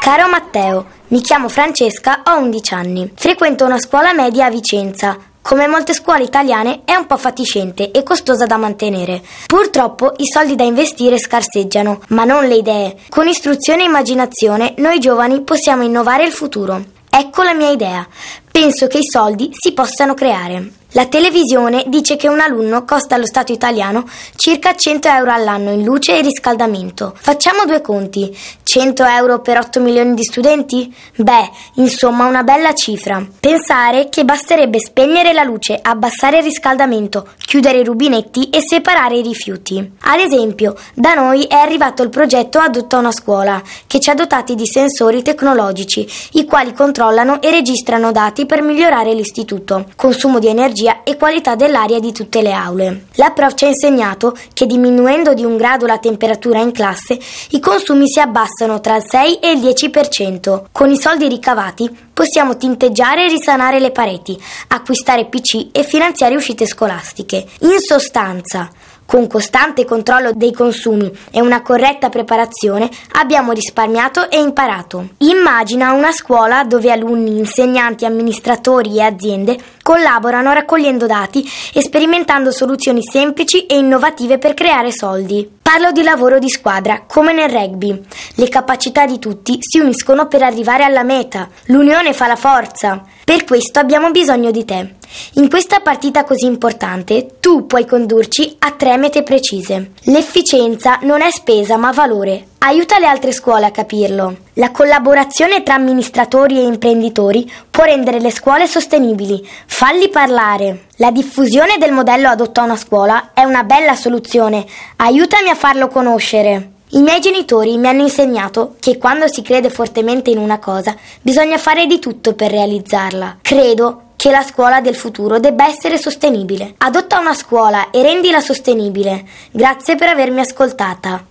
Caro Matteo, mi chiamo Francesca, ho 11 anni. Frequento una scuola media a Vicenza. Come molte scuole italiane è un po' fatiscente e costosa da mantenere. Purtroppo i soldi da investire scarseggiano, ma non le idee. Con istruzione e immaginazione noi giovani possiamo innovare il futuro. Ecco la mia idea. Penso che i soldi si possano creare. La televisione dice che un alunno costa allo Stato italiano circa 100 euro all'anno in luce e riscaldamento. Facciamo due conti. 100 euro per 8 milioni di studenti? Beh, insomma una bella cifra. Pensare che basterebbe spegnere la luce, abbassare il riscaldamento, chiudere i rubinetti e separare i rifiuti. Ad esempio, da noi è arrivato il progetto Adotta una scuola, che ci ha dotati di sensori tecnologici, i quali controllano e registrano dati per migliorare l'istituto. Consumo di energia tipologia e qualità dell'aria di tutte le aule. La prof ci ha insegnato che diminuendo di un grado la temperatura in classe, i consumi si abbassano tra il 6 e il 10%. Con i soldi ricavati possiamo tinteggiare e risanare le pareti, acquistare PC e finanziare uscite scolastiche. In sostanza, con costante controllo dei consumi e una corretta preparazione abbiamo risparmiato e imparato. Immagina una scuola dove alunni, insegnanti, amministratori e aziende collaborano raccogliendo dati e sperimentando soluzioni semplici e innovative per creare soldi. Parlo di lavoro di squadra, come nel rugby. Le capacità di tutti si uniscono per arrivare alla meta. L'unione fa la forza. Per questo abbiamo bisogno di te. In questa partita così importante, tu puoi condurci a tre mete precise. L'efficienza non è spesa ma valore aiuta le altre scuole a capirlo. La collaborazione tra amministratori e imprenditori può rendere le scuole sostenibili. Falli parlare. La diffusione del modello adotta una scuola è una bella soluzione. Aiutami a farlo conoscere. I miei genitori mi hanno insegnato che quando si crede fortemente in una cosa bisogna fare di tutto per realizzarla. Credo che la scuola del futuro debba essere sostenibile. Adotta una scuola e rendila sostenibile. Grazie per avermi ascoltata.